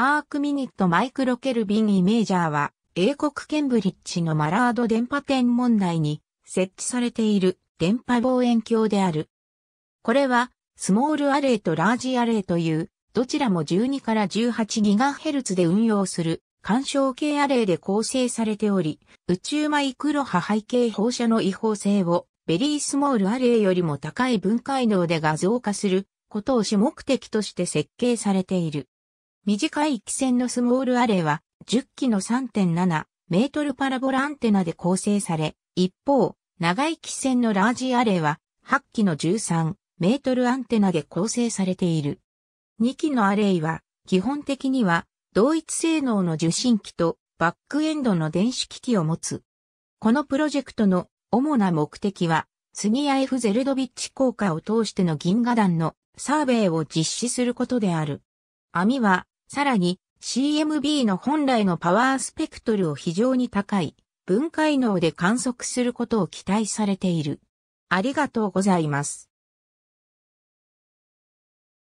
アークミニットマイクロケルビンイメージャーは、英国ケンブリッジのマラード電波店問題に設置されている電波望遠鏡である。これは、スモールアレイとラージアレイという、どちらも12から 18GHz で運用する干渉系アレイで構成されており、宇宙マイクロ波背景放射の違法性をベリースモールアレイよりも高い分解能で画像化することを主目的として設計されている。短い機線のスモールアレイは、10機の3.7メートルパラボラアンテナで構成され、一方、長い機線のラージアレイは、8機の13メートルアンテナで構成されている。2基のアレイは、基本的には、同一性能の受信機とバックエンドの電子機器を持つ。このプロジェクトの主な目的は、スニア F ゼルドビッチ効果を通しての銀河団のサーベイを実施することである。網はさらに CMB の本来のパワースペクトルを非常に高い分解能で観測することを期待されている。ありがとうございます。